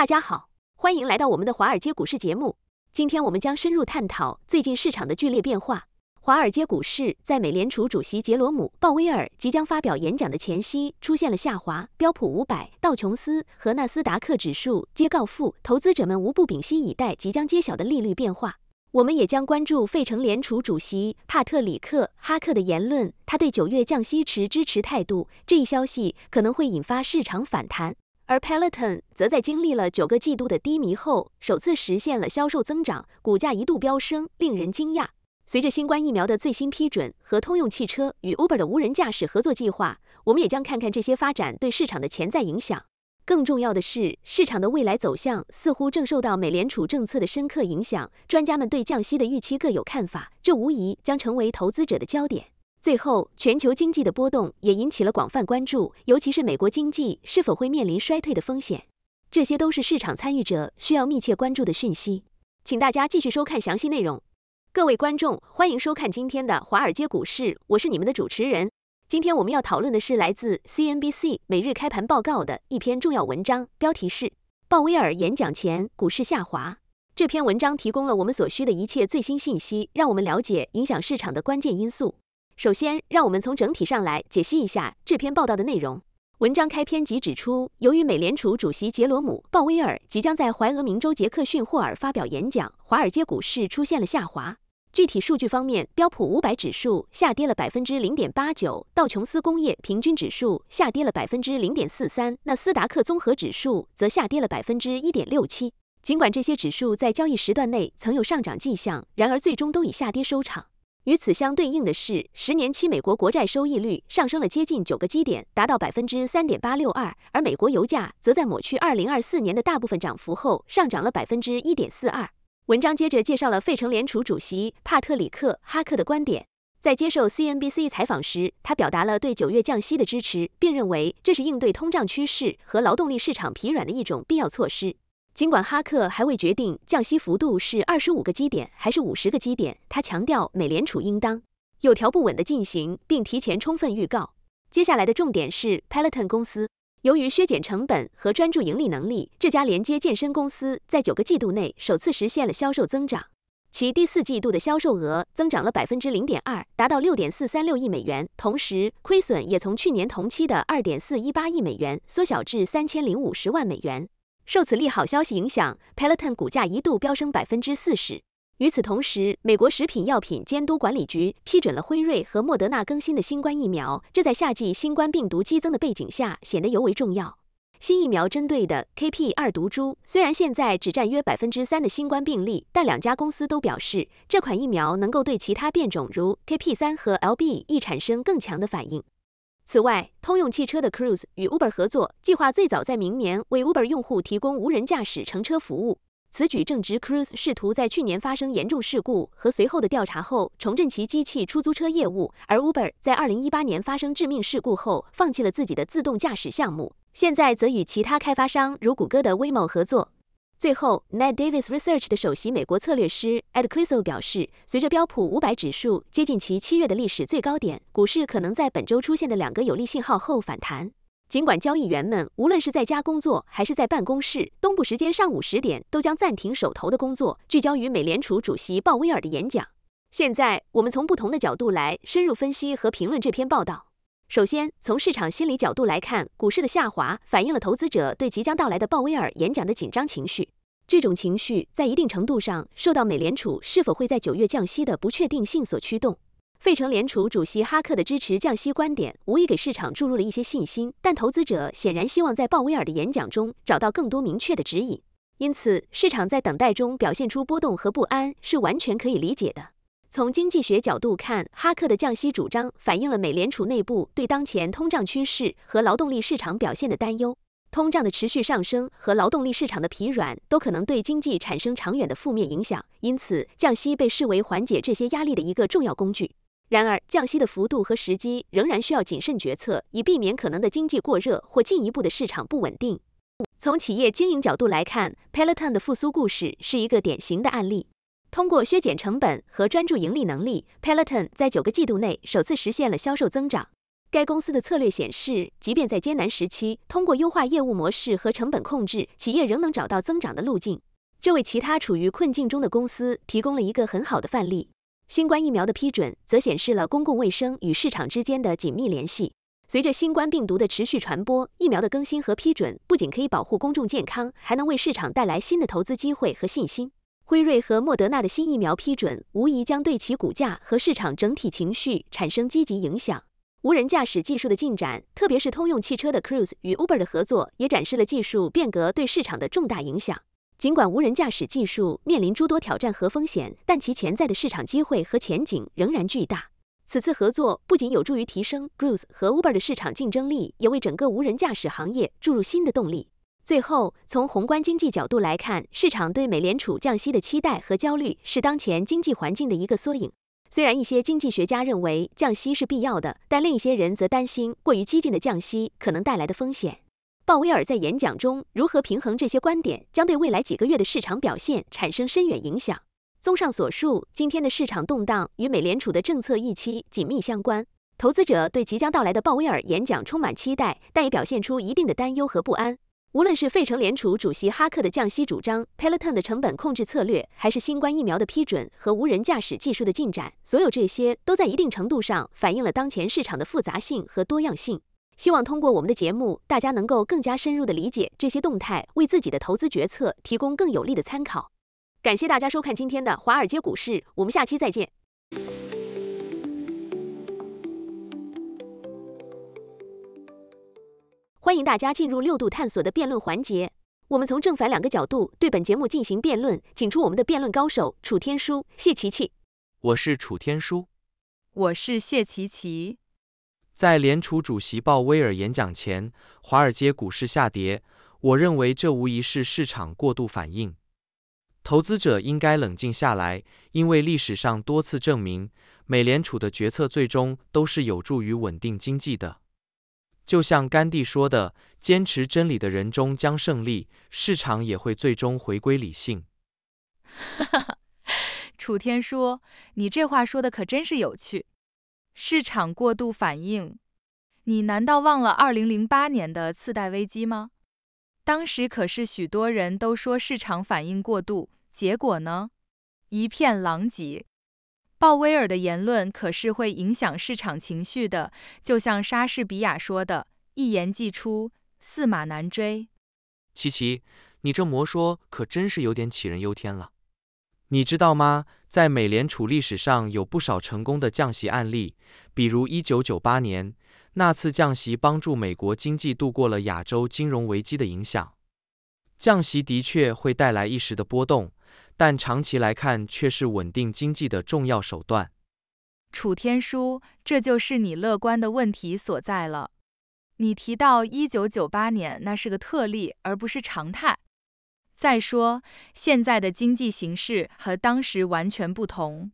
大家好，欢迎来到我们的华尔街股市节目。今天我们将深入探讨最近市场的剧烈变化。华尔街股市在美联储主席杰罗姆·鲍威尔即将发表演讲的前夕出现了下滑，标普五百、道琼斯和纳斯达克指数皆告负，投资者们无不屏息以待即将揭晓的利率变化。我们也将关注费城联储主席帕特里克·哈克的言论，他对九月降息持支持态度，这一消息可能会引发市场反弹。而 Peloton 则在经历了九个季度的低迷后，首次实现了销售增长，股价一度飙升，令人惊讶。随着新冠疫苗的最新批准和通用汽车与 Uber 的无人驾驶合作计划，我们也将看看这些发展对市场的潜在影响。更重要的是，市场的未来走向似乎正受到美联储政策的深刻影响。专家们对降息的预期各有看法，这无疑将成为投资者的焦点。最后，全球经济的波动也引起了广泛关注，尤其是美国经济是否会面临衰退的风险，这些都是市场参与者需要密切关注的讯息。请大家继续收看详细内容。各位观众，欢迎收看今天的华尔街股市，我是你们的主持人。今天我们要讨论的是来自 CNBC 每日开盘报告的一篇重要文章，标题是《鲍威尔演讲前股市下滑》。这篇文章提供了我们所需的一切最新信息，让我们了解影响市场的关键因素。首先，让我们从整体上来解析一下这篇报道的内容。文章开篇即指出，由于美联储主席杰罗姆·鲍威尔即将在怀俄明州杰克逊霍尔发表演讲，华尔街股市出现了下滑。具体数据方面，标普五百指数下跌了百分之零点八九，道琼斯工业平均指数下跌了百分之零点四三，纳斯达克综合指数则下跌了百分之一点六七。尽管这些指数在交易时段内曾有上涨迹象，然而最终都以下跌收场。与此相对应的是，十年期美国国债收益率上升了接近九个基点，达到百分之三点八六二；而美国油价则在抹去二零二四年的大部分涨幅后，上涨了百分之一点四二。文章接着介绍了费城联储主席帕特里克·哈克的观点，在接受 CNBC 采访时，他表达了对九月降息的支持，并认为这是应对通胀趋势和劳动力市场疲软的一种必要措施。尽管哈克还未决定降息幅度是二十五个基点还是五十个基点，他强调美联储应当有条不紊地进行，并提前充分预告。接下来的重点是 Peloton 公司，由于削减成本和专注盈利能力，这家连接健身公司在九个季度内首次实现了销售增长。其第四季度的销售额增长了百分之零点二，达到六点四三六亿美元，同时亏损也从去年同期的二点四一八亿美元缩小至三千零五十万美元。受此利好消息影响 p e l o t o n 股价一度飙升百分之四十。与此同时，美国食品药品监督管理局批准了辉瑞和莫德纳更新的新冠疫苗，这在夏季新冠病毒激增的背景下显得尤为重要。新疫苗针对的 KP2 毒株虽然现在只占约百分之三的新冠病例，但两家公司都表示，这款疫苗能够对其他变种如 KP3 和 LB1 产生更强的反应。此外，通用汽车的 Cruise 与 Uber 合作，计划最早在明年为 Uber 用户提供无人驾驶乘车服务。此举正值 Cruise 试图在去年发生严重事故和随后的调查后重振其机器出租车业务，而 Uber 在2018年发生致命事故后放弃了自己的自动驾驶项目，现在则与其他开发商如谷歌的 Waymo 合作。最后 n a d Davis Research 的首席美国策略师 Ed k i e s o l 表示，随着标普五百指数接近其七月的历史最高点，股市可能在本周出现的两个有利信号后反弹。尽管交易员们无论是在家工作还是在办公室，东部时间上午十点都将暂停手头的工作，聚焦于美联储主席鲍威尔的演讲。现在，我们从不同的角度来深入分析和评论这篇报道。首先，从市场心理角度来看，股市的下滑反映了投资者对即将到来的鲍威尔演讲的紧张情绪。这种情绪在一定程度上受到美联储是否会在九月降息的不确定性所驱动。费城联储主席哈克的支持降息观点，无疑给市场注入了一些信心。但投资者显然希望在鲍威尔的演讲中找到更多明确的指引，因此，市场在等待中表现出波动和不安是完全可以理解的。从经济学角度看，哈克的降息主张反映了美联储内部对当前通胀趋势和劳动力市场表现的担忧。通胀的持续上升和劳动力市场的疲软都可能对经济产生长远的负面影响，因此降息被视为缓解这些压力的一个重要工具。然而，降息的幅度和时机仍然需要谨慎决策，以避免可能的经济过热或进一步的市场不稳定。从企业经营角度来看，Peloton 的复苏故事是一个典型的案例。通过削减成本和专注盈利能力，Peloton 在九个季度内首次实现了销售增长。该公司的策略显示，即便在艰难时期，通过优化业务模式和成本控制，企业仍能找到增长的路径。这为其他处于困境中的公司提供了一个很好的范例。新冠疫苗的批准则显示了公共卫生与市场之间的紧密联系。随着新冠病毒的持续传播，疫苗的更新和批准不仅可以保护公众健康，还能为市场带来新的投资机会和信心。辉瑞和莫德纳的新疫苗批准，无疑将对其股价和市场整体情绪产生积极影响。无人驾驶技术的进展，特别是通用汽车的 Cruise 与 Uber 的合作，也展示了技术变革对市场的重大影响。尽管无人驾驶技术面临诸多挑战和风险，但其潜在的市场机会和前景仍然巨大。此次合作不仅有助于提升 Cruise 和 Uber 的市场竞争力，也为整个无人驾驶行业注入新的动力。最后，从宏观经济角度来看，市场对美联储降息的期待和焦虑是当前经济环境的一个缩影。虽然一些经济学家认为降息是必要的，但另一些人则担心过于激进的降息可能带来的风险。鲍威尔在演讲中如何平衡这些观点，将对未来几个月的市场表现产生深远影响。综上所述，今天的市场动荡与美联储的政策预期紧密相关。投资者对即将到来的鲍威尔演讲充满期待，但也表现出一定的担忧和不安。无论是费城联储主席哈克的降息主张、Peloton 的成本控制策略，还是新冠疫苗的批准和无人驾驶技术的进展，所有这些都在一定程度上反映了当前市场的复杂性和多样性。希望通过我们的节目，大家能够更加深入地理解这些动态，为自己的投资决策提供更有力的参考。感谢大家收看今天的《华尔街股市》，我们下期再见。欢迎大家进入六度探索的辩论环节，我们从正反两个角度对本节目进行辩论，请出我们的辩论高手楚天舒、谢琪琪。我是楚天舒，我是谢琪琪。在联储主席鲍威尔演讲前，华尔街股市下跌，我认为这无疑是市场过度反应，投资者应该冷静下来，因为历史上多次证明，美联储的决策最终都是有助于稳定经济的。就像甘地说的，坚持真理的人终将胜利，市场也会最终回归理性。哈哈，楚天说，你这话说的可真是有趣。市场过度反应，你难道忘了二零零八年的次贷危机吗？当时可是许多人都说市场反应过度，结果呢，一片狼藉。鲍威尔的言论可是会影响市场情绪的，就像莎士比亚说的，“一言既出，驷马难追”。琪琪，你这魔说可真是有点杞人忧天了。你知道吗？在美联储历史上，有不少成功的降息案例，比如1998年那次降息，帮助美国经济度过了亚洲金融危机的影响。降息的确会带来一时的波动。但长期来看，却是稳定经济的重要手段。楚天舒，这就是你乐观的问题所在了。你提到一九九八年，那是个特例，而不是常态。再说，现在的经济形势和当时完全不同。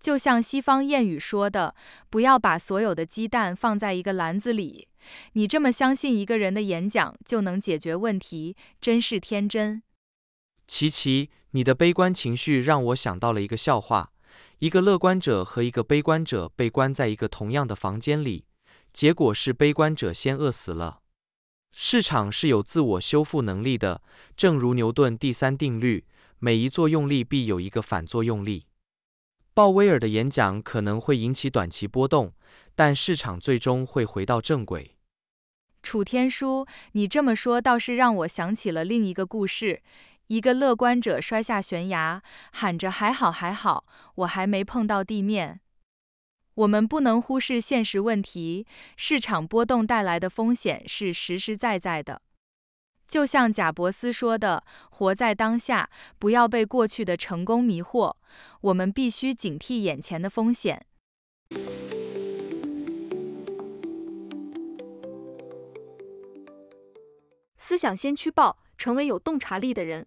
就像西方谚语说的，不要把所有的鸡蛋放在一个篮子里。你这么相信一个人的演讲就能解决问题，真是天真。琪琪。你的悲观情绪让我想到了一个笑话：一个乐观者和一个悲观者被关在一个同样的房间里，结果是悲观者先饿死了。市场是有自我修复能力的，正如牛顿第三定律，每一作用力必有一个反作用力。鲍威尔的演讲可能会引起短期波动，但市场最终会回到正轨。楚天舒，你这么说倒是让我想起了另一个故事。一个乐观者摔下悬崖，喊着还好还好，我还没碰到地面。我们不能忽视现实问题，市场波动带来的风险是实实在在的。就像贾伯斯说的，活在当下，不要被过去的成功迷惑。我们必须警惕眼前的风险。思想先驱报，成为有洞察力的人。